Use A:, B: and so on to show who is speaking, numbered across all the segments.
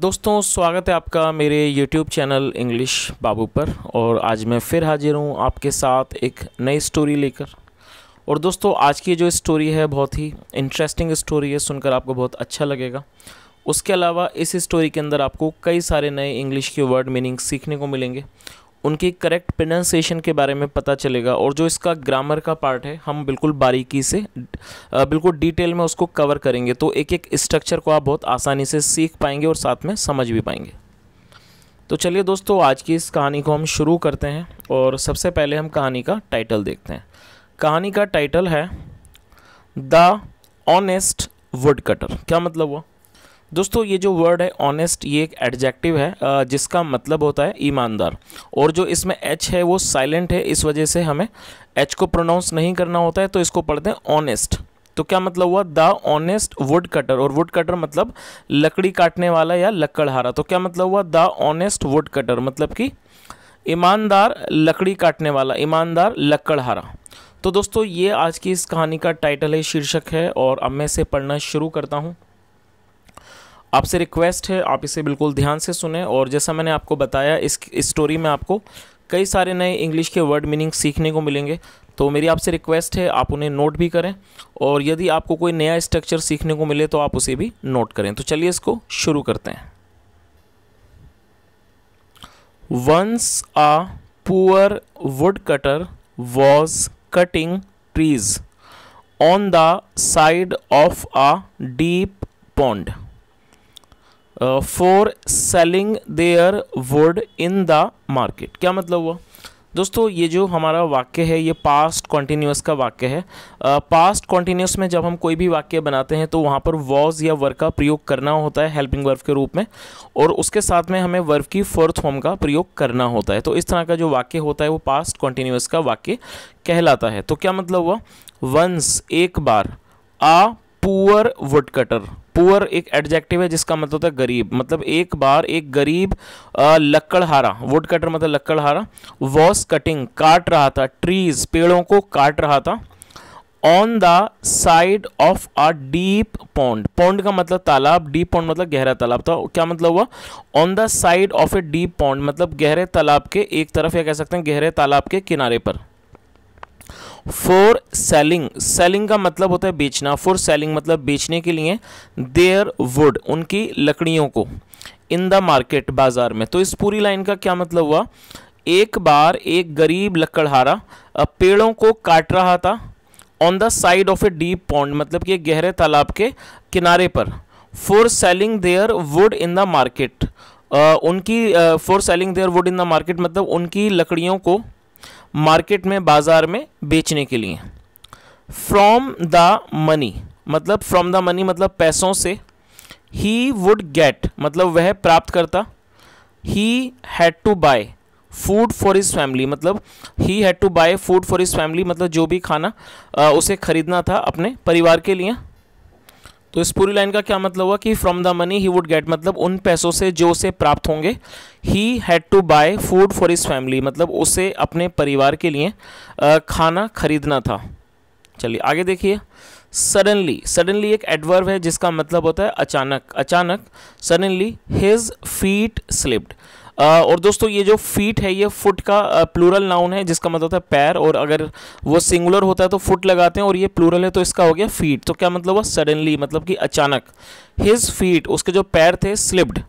A: दोस्तों स्वागत है आपका मेरे YouTube चैनल इंग्लिश बाबू पर और आज मैं फिर हाजिर हूँ आपके साथ एक नई स्टोरी लेकर और दोस्तों आज की जो स्टोरी है बहुत ही इंटरेस्टिंग स्टोरी है सुनकर आपको बहुत अच्छा लगेगा उसके अलावा इस स्टोरी के अंदर आपको कई सारे नए इंग्लिश के वर्ड मीनिंग सीखने को मिलेंगे उनकी करेक्ट प्रोनाउंसिएशन के बारे में पता चलेगा और जो इसका ग्रामर का पार्ट है हम बिल्कुल बारीकी से बिल्कुल डिटेल में उसको कवर करेंगे तो एक एक स्ट्रक्चर को आप बहुत आसानी से सीख पाएंगे और साथ में समझ भी पाएंगे तो चलिए दोस्तों आज की इस कहानी को हम शुरू करते हैं और सबसे पहले हम कहानी का टाइटल देखते हैं कहानी का टाइटल है द ऑनेस्ट वुड कटर क्या मतलब हुआ दोस्तों ये जो वर्ड है ऑनेस्ट ये एक एडजेक्टिव है जिसका मतलब होता है ईमानदार और जो इसमें एच है वो साइलेंट है इस वजह से हमें एच को प्रोनाउंस नहीं करना होता है तो इसको पढ़ते हैं ऑनेस्ट तो क्या मतलब हुआ द ऑनेस्ट वुड कटर और वुड कटर मतलब लकड़ी काटने वाला या लकड़हारा तो क्या मतलब हुआ द ऑनेस्ट वुड कटर मतलब कि ईमानदार लकड़ी काटने वाला ईमानदार लकड़हारा तो दोस्तों ये आज की इस कहानी का टाइटल है शीर्षक है और अब मैं इसे पढ़ना शुरू करता हूँ आपसे रिक्वेस्ट है आप इसे बिल्कुल ध्यान से सुने और जैसा मैंने आपको बताया इस स्टोरी में आपको कई सारे नए इंग्लिश के वर्ड मीनिंग सीखने को मिलेंगे तो मेरी आपसे रिक्वेस्ट है आप उन्हें नोट भी करें और यदि आपको कोई नया स्ट्रक्चर सीखने को मिले तो आप उसे भी नोट करें तो चलिए इसको शुरू करते हैं once a poor wood cutter was cutting trees on the side of a deep pond for selling their wood in the market क्या मतलब हुआ दोस्तों ये जो हमारा वाक्य है ये पास्ट कॉन्टीन्यूस का वाक्य है पास्ट uh, कॉन्टीन्यूस में जब हम कोई भी वाक्य बनाते हैं तो वहाँ पर वॉज या वर्क का प्रयोग करना होता है हेल्पिंग वर्क के रूप में और उसके साथ में हमें वर्क की फोर्थ फॉर्म का प्रयोग करना होता है तो इस तरह का जो वाक्य होता है वो पास्ट कॉन्टीन्यूस का वाक्य कहलाता है तो क्या मतलब हुआ वंस एक बार a poor wood cutter poor एक एडजेक्टिव है जिसका मतलब होता है गरीब मतलब एक बार एक गरीब लकड़हारा वुड कटर मतलब लकड़हारा वॉस कटिंग काट रहा था ट्रीज पेड़ों को काट रहा था on the side of a deep pond pond का मतलब तालाब डीप पौंड मतलब गहरा तालाब था तो क्या मतलब हुआ on the side of a deep pond मतलब गहरे तालाब के एक तरफ या कह सकते हैं गहरे तालाब के किनारे पर फॉर सेलिंग सेलिंग का मतलब होता है बेचना फॉर सेलिंग मतलब बेचने के लिए देयर वुड उनकी लकड़ियों को इन द मार्केट बाजार में तो इस पूरी लाइन का क्या मतलब हुआ एक बार एक गरीब लकड़हारा पेड़ों को काट रहा था on the side of a deep pond मतलब कि गहरे तालाब के किनारे पर for selling their wood in the market उनकी for selling their wood in the market मतलब उनकी लकड़ियों को मार्केट में बाजार में बेचने के लिए फ्रॉम द मनी मतलब फ्रॉम द मनी मतलब पैसों से ही वुड गेट मतलब वह प्राप्त करता he had to buy food for his family मतलब he had to buy food for his family मतलब जो भी खाना आ, उसे खरीदना था अपने परिवार के लिए तो इस पूरी लाइन का क्या मतलब हुआ कि from the money he would get मतलब उन पैसों से जो उसे प्राप्त होंगे he had to buy food for his family मतलब उसे अपने परिवार के लिए खाना खरीदना था चलिए आगे देखिए सडनली सडनली एक एडवर्व है जिसका मतलब होता है अचानक अचानक सडनली हिज फीट स्लिप्ड और दोस्तों ये जो फीट है ये फुट का प्लूरल नाउन है जिसका मतलब होता है पैर और अगर वो सिंगुलर होता है तो फुट लगाते हैं और ये प्लूरल है तो इसका हो गया फीट तो क्या मतलब हुआ सडनली मतलब कि अचानक हिज फीट उसके जो पैर थे स्लिप्ड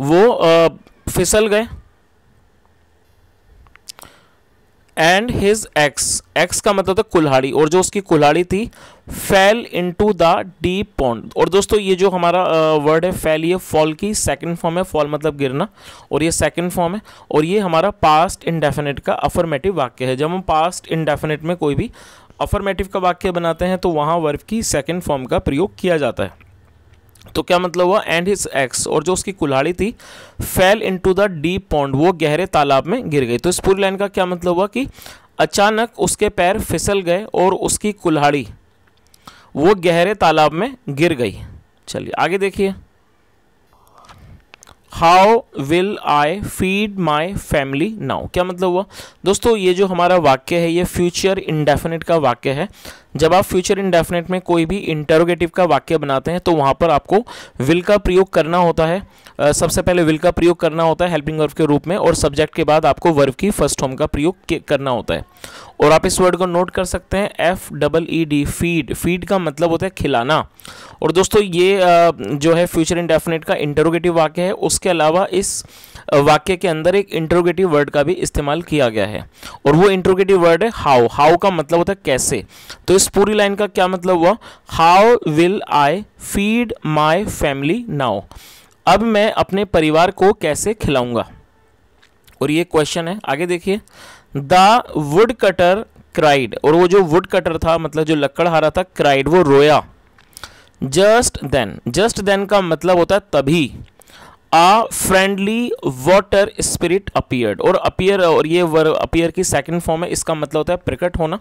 A: वो फिसल गए एंड हिज एक्स एक्स का मतलब था कुल्हाड़ी और जो उसकी कुल्हाड़ी थी fell into the deep pond और दोस्तों ये जो हमारा वर्ड है फेल ये फॉल की सेकंड फॉर्म है फॉल मतलब गिरना और ये सेकंड फॉर्म है और ये हमारा पास्ट इंडेफिनेट का अफर्मेटिव वाक्य है जब हम पास्ट इंडेफिनेट में कोई भी अफर्मेटिव का वाक्य बनाते हैं तो वहाँ वर्ब की सेकेंड फॉर्म का प्रयोग किया जाता है तो क्या मतलब हुआ एंड हिज एक्स और जो उसकी कुल्हाड़ी थी fell into the deep pond वो गहरे तालाब में गिर गई तो इस पूरी लाइन का क्या मतलब हुआ कि अचानक उसके पैर फिसल गए और उसकी कुल्हाड़ी वो गहरे तालाब में गिर गई चलिए आगे देखिए how will I feed my family now क्या मतलब हुआ दोस्तों ये जो हमारा वाक्य है ये फ्यूचर इंडेफिनिट का वाक्य है जब आप फ्यूचर इंडेफिनेट में कोई भी इंटरोगेटिव का वाक्य बनाते हैं तो वहाँ पर आपको विल का प्रयोग करना होता है सबसे पहले विल का प्रयोग करना होता है हेल्पिंग वर्व के रूप में और सब्जेक्ट के बाद आपको वर्व की फर्स्ट होम का प्रयोग करना होता है और आप इस वर्ड को नोट कर सकते हैं F double E D feed feed का मतलब होता है खिलाना और दोस्तों ये जो है फ्यूचर इंडेफिनेट का इंटरोगेटिव वाक्य है उसके अलावा इस वाक्य के अंदर एक इंटरोगेटिव वर्ड का भी इस्तेमाल किया गया है और वो इंटरोगेटिव वर्ड है हाउ हाउ का मतलब होता है कैसे तो इस पूरी लाइन का क्या मतलब हुआ how will I feed my family now अब मैं अपने परिवार को कैसे खिलाऊंगा और ये क्वेश्चन है आगे देखिए द वुड कटर क्राइड और वो जो वुड कटर था मतलब जो लकड़हारा था क्राइड वो रोया जस्ट देन जस्ट देन का मतलब होता है तभी a friendly water spirit appeared और अपियर और ये वर्ड अपियर की सेकंड फॉर्म है इसका मतलब होता है प्रकट होना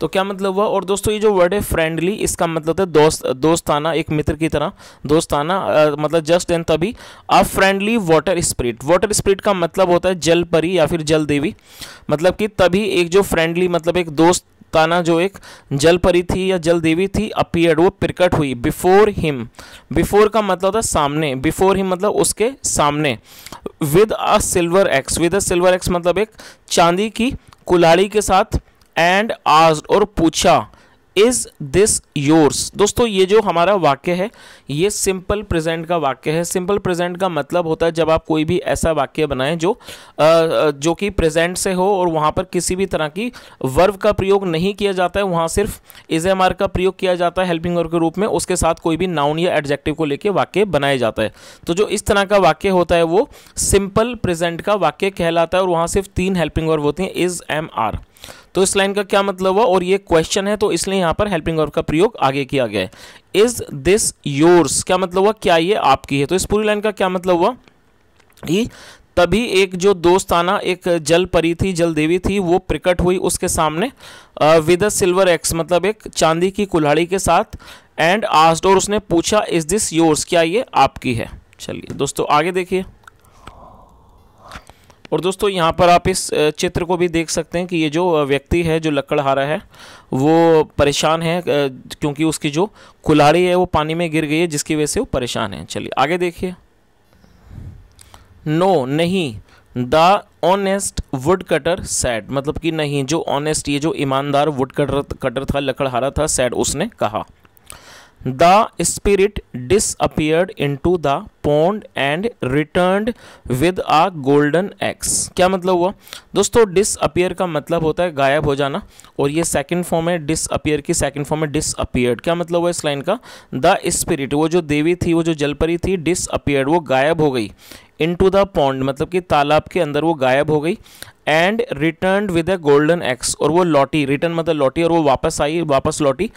A: तो क्या मतलब हुआ और दोस्तों ये जो वर्ड है फ्रेंडली इसका मतलब होता है दोस्त दोस्ताना एक मित्र की तरह दोस्ताना आ, मतलब जस्ट एंड तभी a friendly water spirit water spirit का मतलब होता है जल परी या फिर जल देवी मतलब कि तभी एक जो फ्रेंडली मतलब एक दोस्त काना जो एक जल परी थी या जल देवी थी अपियड वो प्रकट हुई बिफोर हिम बिफोर का मतलब था सामने बिफोर हिम मतलब उसके सामने with a silver axe with a silver axe मतलब एक चांदी की कुलाड़ी के साथ एंड आज और पूछा इज दिस योर्स दोस्तों ये जो हमारा वाक्य है ये सिंपल प्रेजेंट का वाक्य है सिंपल प्रेजेंट का मतलब होता है जब आप कोई भी ऐसा वाक्य बनाएं जो आ, जो कि प्रेजेंट से हो और वहाँ पर किसी भी तरह की वर्व का प्रयोग नहीं किया जाता है वहाँ सिर्फ इज एम आर का प्रयोग किया जाता है हेल्पिंग वर्ग के रूप में उसके साथ कोई भी नाउन या एडजेक्टिव को लेकर वाक्य बनाया जाता है तो जो इस तरह का वाक्य होता है वो सिंपल प्रेजेंट का वाक्य कहलाता है और वहाँ सिर्फ तीन हेल्पिंग वर्व होती हैं इज एम आर तो इस लाइन का क्या मतलब हुआ और ये क्वेश्चन है तो इसलिए यहाँ पर हेल्पिंग वर्ब का प्रयोग आगे किया गया है इज दिस योर्स क्या मतलब हुआ क्या ये आपकी है तो इस पूरी लाइन का क्या मतलब हुआ कि तभी एक जो दोस्त आना एक जल परी थी जल देवी थी वो प्रकट हुई उसके सामने विद अ सिल्वर एक्स मतलब एक चांदी की कुल्हाड़ी के साथ एंड आस्ट और उसने पूछा इज दिस योर्स क्या ये आपकी है चलिए दोस्तों आगे देखिए और दोस्तों यहाँ पर आप इस चित्र को भी देख सकते हैं कि ये जो व्यक्ति है जो लकड़हारा है वो परेशान है क्योंकि उसकी जो कुलाड़ी है वो पानी में गिर गई है जिसकी वजह से वो परेशान है चलिए आगे देखिए नो नहीं the honest wood cutter said मतलब कि नहीं जो ऑनेस्ट ये जो ईमानदार वुड कटर कटर था लकड़हारा था सैड उसने कहा the spirit disappeared into the respond and return with a golden axe क्या मतलब हुआ दोस्तों डिसअपियर का मतलब होता है गायब हो जाना और ये सेकंड फॉर्म है डिसअपियर की सेकंड फॉर्म है डिसअपियर्ड क्या मतलब हुआ इस लाइन का द स्पिरिट वो जो देवी थी वो जो जलपरी थी डिसअपियर्ड वो गायब हो गई इन टू द पॉन्ड मतलब कि तालाब के अंदर वो गायब हो गई and return with a golden axe और वो लौटी रिटर्न मतलब लौटी और वो वापस आई वापस लौटी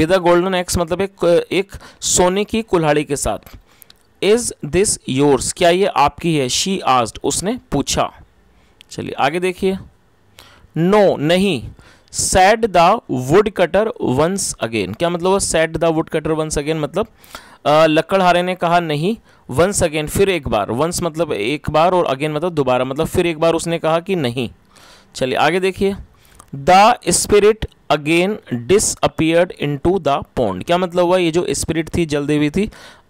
A: विद अ गोल्डन एक्स मतलब एक एक सोने की कुल्हाड़ी के साथ इज दिस योर्स क्या ये आपकी है शी आस्ट उसने पूछा चलिए आगे देखिए नो नहीं said the wood cutter once again क्या मतलब said the wood cutter once again मतलब लकड़हारे ने कहा नहीं वंस अगेन फिर एक बार वंस मतलब एक बार और अगेन मतलब दोबारा मतलब फिर एक बार उसने कहा कि नहीं चलिए आगे देखिए the spirit again disappeared into the pond क्या मतलब हुआ ये जो स्पिरिट थी जल देवी थी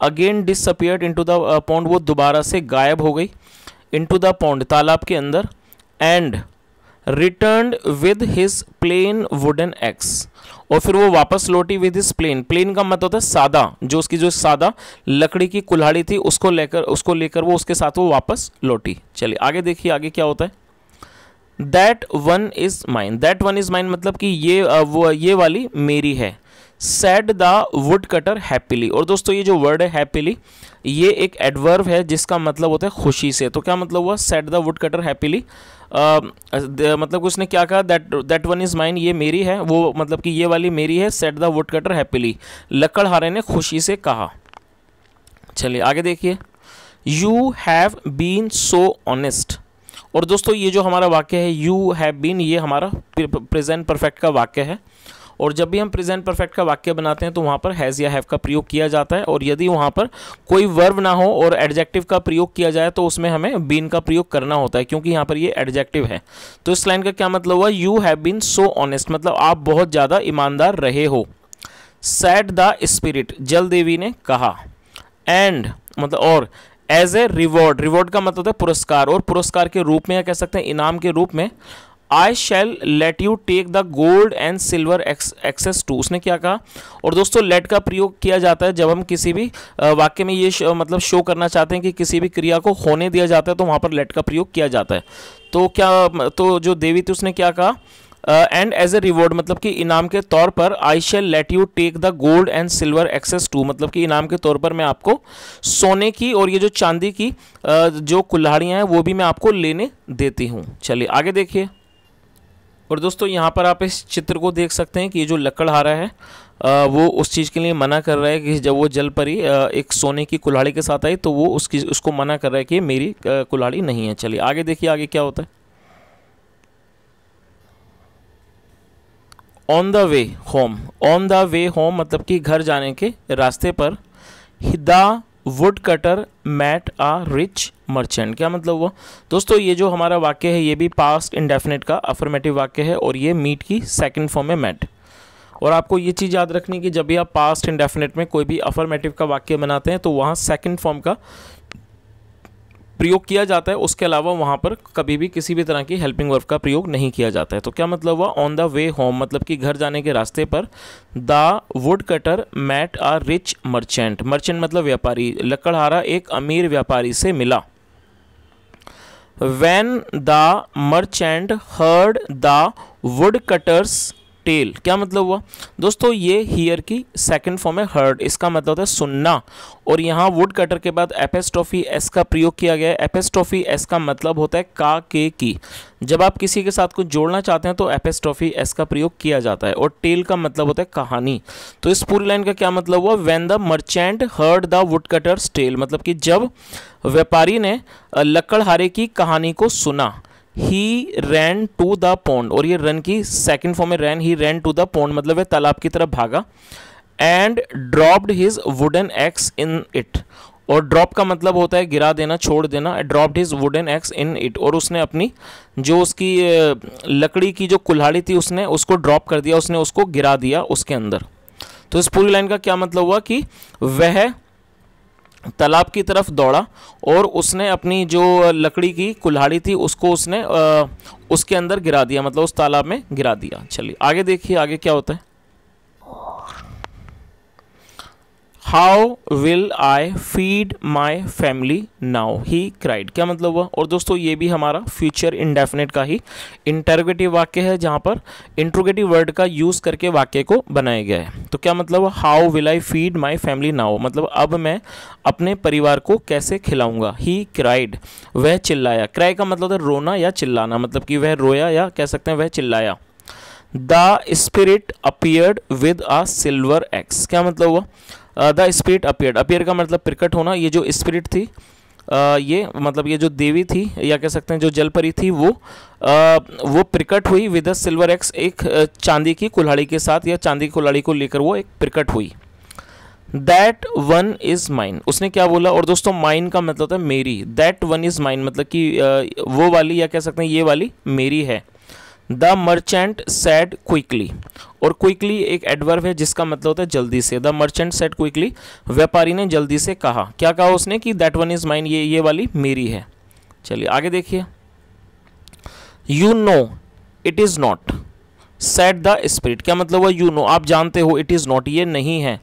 A: again disappeared into the pond वो दोबारा से गायब हो गई इन टू द पोंड तालाब के अंदर and return with his plain wooden axe और फिर वो वापस लौटी विद हिज प्लेन प्लेन का मतलब होता है सादा जो उसकी जो सादा लकड़ी की कुल्हाड़ी थी उसको लेकर उसको लेकर वो उसके साथ वो वापस लौटी चलिए आगे देखिए आगे क्या होता है that one is mine that one is mine मतलब कि ये वो ये वाली मेरी है said the wood cutter happily और दोस्तों ये जो वर्ड है हैप्पीली ये एक एडवर्व है जिसका मतलब होता है खुशी से तो क्या मतलब हुआ said the wood cutter happily मतलब उसने क्या कहा that that one is mine ये मेरी है वो मतलब कि ये वाली मेरी है said the wood cutter happily लकड़हारे ने खुशी से कहा चलिए आगे देखिए you have been so honest और दोस्तों ये जो हमारा वाक्य है यू हैव बीन ये हमारा प्रेजेंट परफेक्ट का वाक्य है और जब भी हम प्रेजेंट परफेक्ट का वाक्य बनाते हैं तो वहाँ पर हैज़ या हैव का प्रयोग किया जाता है और यदि वहाँ पर कोई वर्ब ना हो और एडजेक्टिव का प्रयोग किया जाए तो उसमें हमें बीन का प्रयोग करना होता है क्योंकि यहाँ पर ये एडजेक्टिव है तो इस लाइन का क्या मतलब हुआ you have been so honest मतलब आप बहुत ज़्यादा ईमानदार रहे हो सैड द स्पिरिट जल देवी ने कहा एंड मतलब और एज ए रिवॉर्ड रिवॉर्ड का मतलब है पुरस्कार और पुरस्कार के रूप में या कह सकते हैं इनाम के रूप में I shall let you take the gold and silver axes too उसने क्या कहा और दोस्तों लेट का प्रयोग किया जाता है जब हम किसी भी वाक्य में ये मतलब शो करना चाहते हैं कि किसी भी क्रिया को होने दिया जाता है तो वहाँ पर लेट का प्रयोग किया जाता है तो क्या तो जो देवी थी उसने क्या कहा एंड एज ए रिवॉर्ड मतलब कि इनाम के तौर पर I shall let you take the gold and silver axes too मतलब कि इनाम के तौर पर मैं आपको सोने की और ये जो चांदी की uh, जो कुल्हाड़ियाँ हैं वो भी मैं आपको लेने देती हूँ चलिए आगे देखिए और दोस्तों यहाँ पर आप इस चित्र को देख सकते हैं कि ये जो लकड़हारा है uh, वो उस चीज़ के लिए मना कर रहा है कि जब वो जल परी uh, एक सोने की कुल्हाड़ी के साथ आई तो वो उसकी उसको मना कर रहा है कि मेरी uh, कुल्हाड़ी नहीं है चलिए आगे देखिए आगे क्या होता है on the way home on the way home मतलब कि घर जाने के रास्ते पर the wood cutter met a rich merchant क्या मतलब हुआ दोस्तों ये जो हमारा वाक्य है ये भी पास्ट इंडेफिनेट का अफर्मेटिव वाक्य है और ये मीट की सेकेंड फॉर्म है मैट और आपको ये चीज़ याद रखनी कि जब भी आप पास्ट इंडेफिनेट में कोई भी अफर्मेटिव का वाक्य बनाते हैं तो वहाँ सेकेंड फॉर्म का प्रयोग किया जाता है उसके अलावा वहाँ पर कभी भी किसी भी तरह की हेल्पिंग वर्ब का प्रयोग नहीं किया जाता है तो क्या मतलब हुआ ऑन द वे होम मतलब कि घर जाने के रास्ते पर the wood cutter met a rich merchant merchant मतलब व्यापारी लकड़हारा एक अमीर व्यापारी से मिला when the merchant heard the wood cutter's tale क्या मतलब हुआ दोस्तों ये हीयर की सेकंड फॉर्म है हर्ड इसका मतलब होता है सुनना और यहाँ वुड कटर के बाद एपेस्ट्रॉफी एस का प्रयोग किया गया है एपेस्ट्रॉफी एस का मतलब होता है का के की जब आप किसी के साथ कुछ जोड़ना चाहते हैं तो एपेस्ट्रॉफी एस का प्रयोग किया जाता है और टेल का मतलब होता है कहानी तो इस पूरी लाइन का क्या मतलब हुआ when the merchant heard the wood cutter's tale मतलब कि जब व्यापारी ने लकड़हारे की कहानी को सुना he ran to the pond और ये रन की सेकंड फॉर्म में ran he ran to the pond मतलब वह तालाब की तरफ भागा and dropped his wooden axe in it और ड्रॉप का मतलब होता है गिरा देना छोड़ देना dropped his wooden axe in it और उसने अपनी जो उसकी लकड़ी की जो कुल्हाड़ी थी उसने उसको ड्रॉप कर दिया उसने उसको गिरा दिया उसके अंदर तो इस पूरी लाइन का क्या मतलब हुआ कि वह तालाब की तरफ दौड़ा और उसने अपनी जो लकड़ी की कुल्हाड़ी थी उसको उसने आ, उसके अंदर गिरा दिया मतलब उस तालाब में गिरा दिया चलिए आगे देखिए आगे क्या होता है how will I feed my family now he cried क्या मतलब हुआ और दोस्तों ये भी हमारा फ्यूचर इंडेफिनेट का ही इंटरोगेटिव वाक्य है जहाँ पर इंट्रोगेटिव वर्ड का यूज़ करके वाक्य को बनाया गया है तो क्या मतलब how will I feed my family now मतलब अब मैं अपने परिवार को कैसे खिलाऊंगा ही क्राइड वह चिल्लाया क्राई का मतलब था रोना या चिल्लाना मतलब कि वह रोया या कह सकते हैं वह चिल्लाया the spirit appeared with a silver axe क्या मतलब हुआ द स्पिरिट अपियर अपियर का मतलब प्रकट होना ये जो स्पिरिट थी आ, uh, ये मतलब ये जो देवी थी या कह सकते हैं जो जलपरी थी वो आ, uh, वो प्रकट हुई विद सिल्वर एक्स एक uh, चांदी की कुल्हाड़ी के साथ या चांदी की कुल्हाड़ी को लेकर वो एक प्रकट हुई दैट वन इज़ माइन उसने क्या बोला और दोस्तों माइन का मतलब है मेरी दैट वन इज़ माइन मतलब कि वो वाली या कह सकते हैं ये वाली मेरी है द मर्चेंट सेड क्विकली और क्विकली एक एडवर्व है जिसका मतलब होता है जल्दी से द मर्चेंट सेड क्विकली व्यापारी ने जल्दी से कहा क्या कहा उसने कि दैट वन इज़ माइन ये ये वाली मेरी है चलिए आगे देखिए you know it is not said the spirit क्या मतलब हुआ यू नो आप जानते हो इट इज़ नॉट ये नहीं है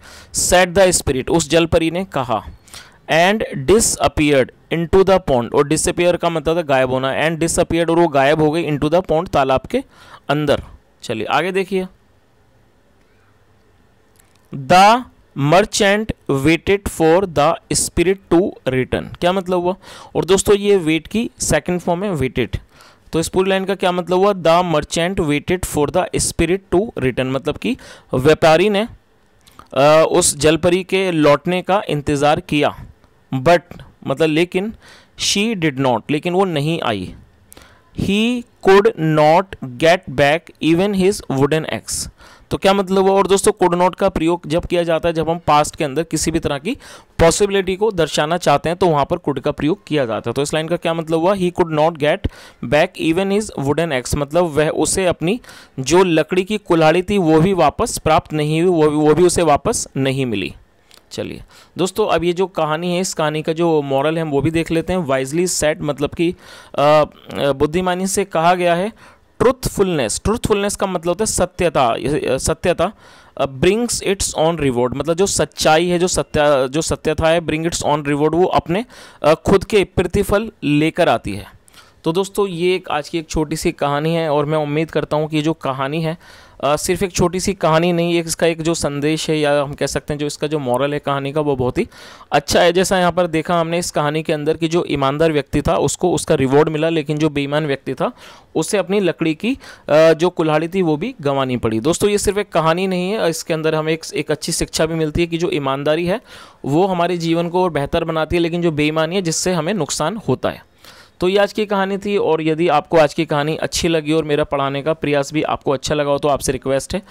A: सेट द स्पिरिट उस जलपरी ने कहा and disappeared to the pond और डिसअपियर का मतलब था गायब होना एंड डिसअपियर्ड और वो गायब हो गई टू द पॉन्ड तालाब के अंदर चलिए आगे देखिए the merchant waited for the spirit to return क्या मतलब हुआ और दोस्तों ये वेट की सेकेंड फॉर्म है वेटेड तो इस पूरी लाइन का क्या मतलब हुआ the merchant waited for the spirit to return मतलब कि व्यापारी ने आ, उस जलपरी के लौटने का इंतज़ार किया बट मतलब लेकिन शी डिड नॉट लेकिन वो नहीं आई he could not get back even his wooden axe तो क्या मतलब हुआ और दोस्तों कुड नॉट का प्रयोग जब किया जाता है जब हम पास्ट के अंदर किसी भी तरह की पॉसिबिलिटी को दर्शाना चाहते हैं तो वहाँ पर कुड का प्रयोग किया जाता है तो इस लाइन का क्या मतलब हुआ he could not get back even his wooden axe मतलब वह उसे अपनी जो लकड़ी की कुल्हाड़ी थी वो भी वापस प्राप्त नहीं हुई वो भी वो भी उसे वापस नहीं मिली चलिए दोस्तों अब ये जो कहानी है इस कहानी का जो मॉरल है वो भी देख लेते हैं वाइजली सेट मतलब कि बुद्धिमानी से कहा गया है ट्रुथफुलनेस ट्रुथफुलनेस का मतलब होता है सत्यता सत्यता ब्रिंग्स इट्स ऑन रिवॉर्ड मतलब जो सच्चाई है जो सत्य जो सत्यता है ब्रिंग इट्स ऑन रिवॉर्ड वो अपने खुद के प्रतिफल लेकर आती है तो दोस्तों ये एक आज की एक छोटी सी कहानी है और मैं उम्मीद करता हूँ कि ये जो कहानी है सिर्फ एक छोटी सी कहानी नहीं है इसका एक जो संदेश है या हम कह सकते हैं जो इसका जो मॉरल है कहानी का वो बहुत ही अच्छा है जैसा यहाँ पर देखा हमने इस कहानी के अंदर कि जो ईमानदार व्यक्ति था उसको उसका रिवॉर्ड मिला लेकिन जो बेईमान व्यक्ति था उससे अपनी लकड़ी की जो कुल्हाड़ी थी वो भी गंवानी पड़ी दोस्तों ये सिर्फ एक कहानी नहीं है इसके अंदर हमें एक, एक अच्छी शिक्षा भी मिलती है कि जो ईमानदारी है वो हमारे जीवन को और बेहतर बनाती है लेकिन जो बेईमानी है जिससे हमें नुकसान होता है तो ये आज की कहानी थी और यदि आपको आज की कहानी अच्छी लगी और मेरा पढ़ाने का प्रयास भी आपको अच्छा लगा हो तो आपसे रिक्वेस्ट है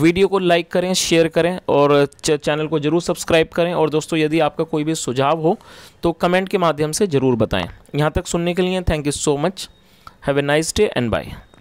A: वीडियो को लाइक करें शेयर करें और चैनल को ज़रूर सब्सक्राइब करें और दोस्तों यदि आपका कोई भी सुझाव हो तो कमेंट के माध्यम से ज़रूर बताएँ यहाँ तक सुनने के लिए thank you so much have a nice day and bye